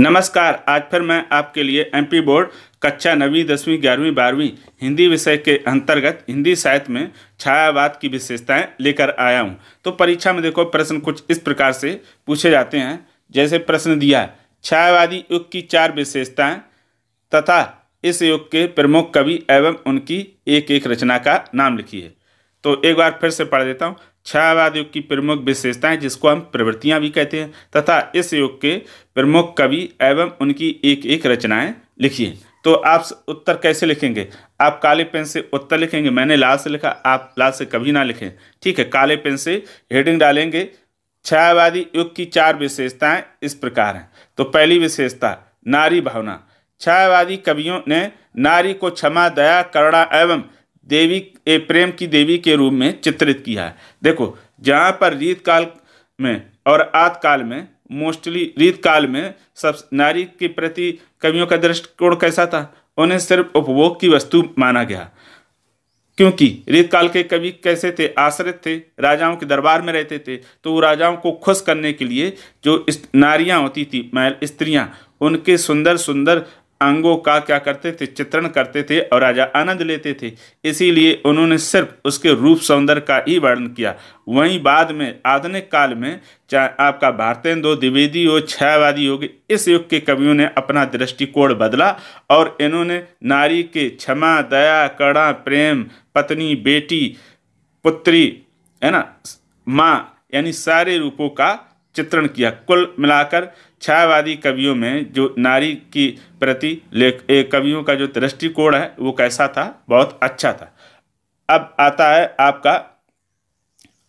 नमस्कार आज फिर मैं आपके लिए एमपी बोर्ड कक्षा नवीं दसवीं ग्यारहवीं बारहवीं हिंदी विषय के अंतर्गत हिंदी साहित्य में छायावाद की विशेषताएं लेकर आया हूं तो परीक्षा में देखो प्रश्न कुछ इस प्रकार से पूछे जाते हैं जैसे प्रश्न दिया छायावादी युग की चार विशेषताएं तथा इस युग के प्रमुख कवि एवं उनकी एक एक रचना का नाम लिखिए तो एक बार फिर से पढ़ देता हूँ छायावाद युग की प्रमुख विशेषताएं जिसको हम प्रवृत्तियां भी कहते हैं तथा इस युग के प्रमुख कवि एवं उनकी एक एक रचनाएं लिखिए तो आप उत्तर कैसे लिखेंगे आप काले पेन से उत्तर लिखेंगे मैंने लाल से लिखा आप लाल से कभी ना लिखें ठीक है काले पेन से हेडिंग डालेंगे छायावादी युग की चार विशेषताएं इस प्रकार हैं तो पहली विशेषता नारी भावना छायावादी कवियों ने नारी को क्षमा दया करुणा एवं देवी ए प्रेम की देवी के रूप में चित्रित किया है देखो जहाँ पर रीत काल में और आत काल में मोस्टली रीत काल में सब नारी के प्रति कवियों का दृष्टिकोण कैसा था उन्हें सिर्फ उपभोग की वस्तु माना गया क्योंकि रीतकाल काल के कवि कैसे थे आश्रित थे राजाओं के दरबार में रहते थे तो वो राजाओं को खुश करने के लिए जो नारियां होती थी महल स्त्रियां उनके सुंदर सुंदर अंगों का क्या करते थे चित्रण करते थे और राजा आनंद लेते थे इसीलिए उन्होंने सिर्फ उसके रूप सौंदर्य का ही वर्णन किया वहीं बाद में आधुनिक काल में चाहे आपका भारतेंदु द्विवेदी हो छायावादी होगी इस युग के कवियों ने अपना दृष्टिकोण बदला और इन्होंने नारी के क्षमा दया कड़ा प्रेम पत्नी बेटी पुत्री है ना माँ यानी सारे रूपों का चित्रण किया कुल मिलाकर छायावादी कवियों में जो नारी की प्रति लेख कवियों का जो दृष्टिकोण है वो कैसा था बहुत अच्छा था अब आता है आपका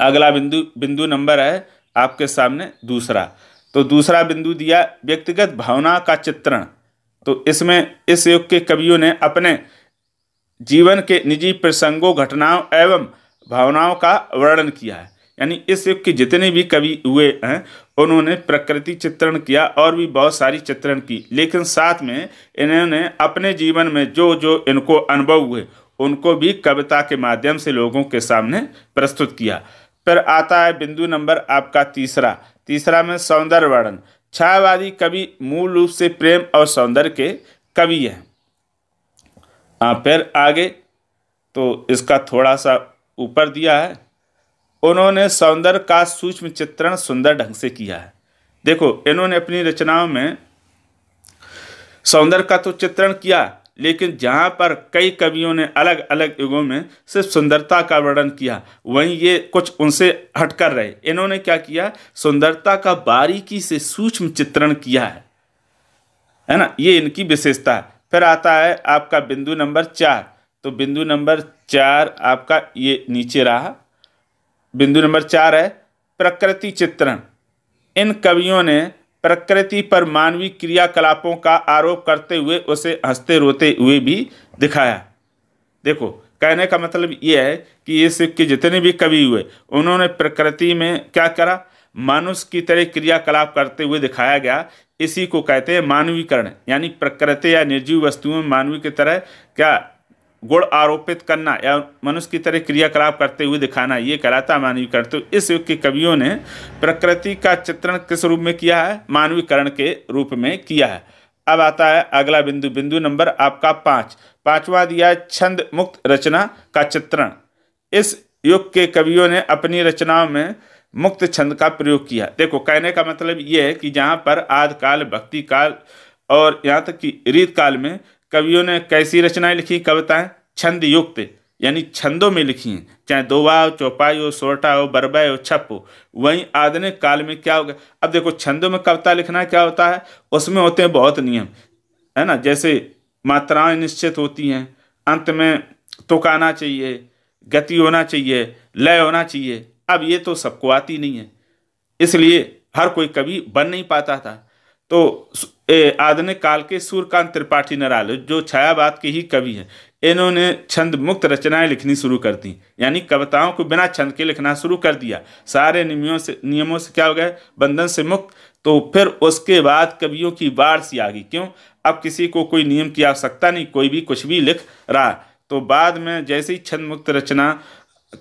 अगला बिंदु बिंदु नंबर है आपके सामने दूसरा तो दूसरा बिंदु दिया व्यक्तिगत भावना का चित्रण तो इसमें इस युग के कवियों ने अपने जीवन के निजी प्रसंगों घटनाओं एवं भावनाओं का वर्णन किया है यानी इस युग के जितने भी कवि हुए हैं उन्होंने प्रकृति चित्रण किया और भी बहुत सारी चित्रण की लेकिन साथ में इन्होंने अपने जीवन में जो जो इनको अनुभव हुए उनको भी कविता के माध्यम से लोगों के सामने प्रस्तुत किया फिर आता है बिंदु नंबर आपका तीसरा तीसरा में सौंदर्य वर्णन छायावादी कवि मूल रूप से प्रेम और सौंदर्य के कवि हैं हाँ, फिर आगे तो इसका थोड़ा सा ऊपर दिया है उन्होंने सौंदर्य का सूक्ष्म चित्रण सुंदर ढंग से किया है देखो इन्होंने अपनी रचनाओं में सौंदर्य का तो चित्रण किया लेकिन जहाँ पर कई कवियों ने अलग अलग युगों में सिर्फ सुंदरता का वर्णन किया वहीं ये कुछ उनसे हटकर रहे इन्होंने क्या किया सुंदरता का बारीकी से सूक्ष्म चित्रण किया है है ना ये इनकी विशेषता है फिर आता है आपका बिंदु नंबर चार तो बिंदु नंबर चार आपका ये नीचे रहा बिंदु नंबर चार है प्रकृति चित्रण इन कवियों ने प्रकृति पर मानवीय क्रियाकलापों का आरोप करते हुए उसे हंसते रोते हुए भी दिखाया देखो कहने का मतलब ये है कि ये सिख के जितने भी कवि हुए उन्होंने प्रकृति में क्या करा मानुष की तरह क्रियाकलाप करते हुए दिखाया गया इसी को कहते हैं मानवीकरण यानी प्रकृति या निर्जीव वस्तुओं में मानवीय की तरह क्या गुण आरोपित करना या मनुष्य की तरह क्रियाकलाप करते हुए दिखाना ये कहलाता मानवीकरण तो इस युग के कवियों ने प्रकृति का चित्रण किस रूप में किया है मानवीकरण के रूप में किया है अब आता है अगला बिंदु बिंदु नंबर आपका पाँच पांचवा दिया है छंद मुक्त रचना का चित्रण इस युग के कवियों ने अपनी रचनाओं में मुक्त छंद का प्रयोग किया देखो कहने का मतलब ये है कि जहाँ पर काल भक्ति काल और यहाँ तक कि रीत काल में कवियों ने कैसी रचनाएं लिखी कविताएं छंद युक्त यानी छंदों में लिखी हैं चाहे दोवा हो चौपाई हो सोटा हो बरबा हो छप हो वहीं आधुनिक काल में क्या हो गया अब देखो छंदों में कविता लिखना क्या होता है उसमें होते हैं बहुत नियम है ना जैसे मात्राएं निश्चित होती हैं अंत में तुक आना चाहिए गति होना चाहिए लय होना चाहिए अब ये तो सबको आती नहीं है इसलिए हर कोई कवि बन नहीं पाता था तो आधुनिक काल के सूर्यकांत त्रिपाठी नराल जो छायावाद के ही कवि हैं इन्होंने छंद मुक्त रचनाएं लिखनी शुरू कर दी यानी कविताओं को बिना छंद के लिखना शुरू कर दिया सारे नियमों से नियमों से क्या हो गए बंधन से मुक्त तो फिर उसके बाद कवियों की बाढ़ सी आ गई क्यों अब किसी को कोई नियम की आवश्यकता नहीं कोई भी कुछ भी लिख रहा तो बाद में जैसे ही छंद मुक्त रचना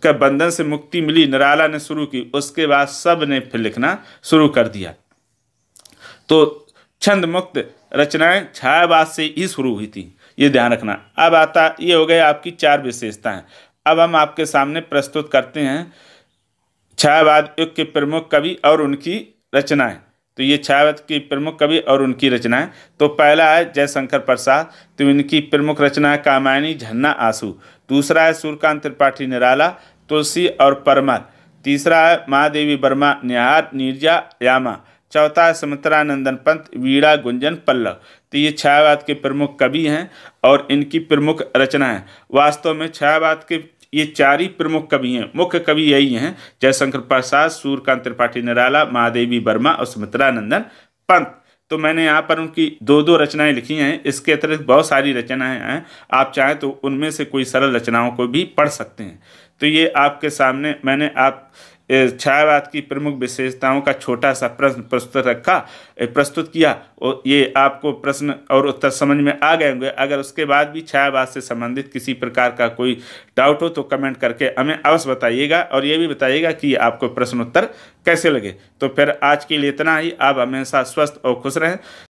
का बंधन से मुक्ति मिली निराला ने शुरू की उसके बाद सब ने फिर लिखना शुरू कर दिया तो छंद मुक्त रचनाएं छायावाद से ही शुरू हुई थी ये ध्यान रखना अब आता ये हो गए आपकी चार विशेषताएं अब हम आपके सामने प्रस्तुत करते हैं छायावाद युग के प्रमुख कवि और उनकी रचनाएं तो ये छायावाद की प्रमुख कवि और उनकी रचनाएं तो पहला है जयशंकर प्रसाद तो इनकी प्रमुख रचना कामायणी कामायनी झन्ना आंसू दूसरा है सूर्यकांत त्रिपाठी निराला तुलसी और परमल तीसरा है महादेवी वर्मा निहार नीरजा यामा चौथा है सुमित्रानंदन पंत वीड़ा गुंजन पल्लव तो ये छायावाद के प्रमुख कवि हैं और इनकी प्रमुख रचना है वास्तव में छायावाद के ये चार ही प्रमुख कवि हैं मुख्य कवि यही हैं जयशंकर प्रसाद सूर्यकांत त्रिपाठी निराला महादेवी वर्मा और सुमित्रानंदन पंत तो मैंने यहाँ पर उनकी दो दो रचनाएं लिखी हैं इसके अतिरिक्त बहुत सारी रचनाएं हैं आप चाहें तो उनमें से कोई सरल रचनाओं को भी पढ़ सकते हैं तो ये आपके सामने मैंने आप छायावाद की प्रमुख विशेषताओं का छोटा सा प्रश्न प्रस्तुत रखा प्रस्तुत किया और ये आपको प्रश्न और उत्तर समझ में आ गए होंगे अगर उसके बाद भी छायावाद से संबंधित किसी प्रकार का कोई डाउट हो तो कमेंट करके हमें अवश्य बताइएगा और ये भी बताइएगा कि आपको प्रश्न उत्तर कैसे लगे तो फिर आज के लिए इतना ही आप हमेशा स्वस्थ और खुश रहें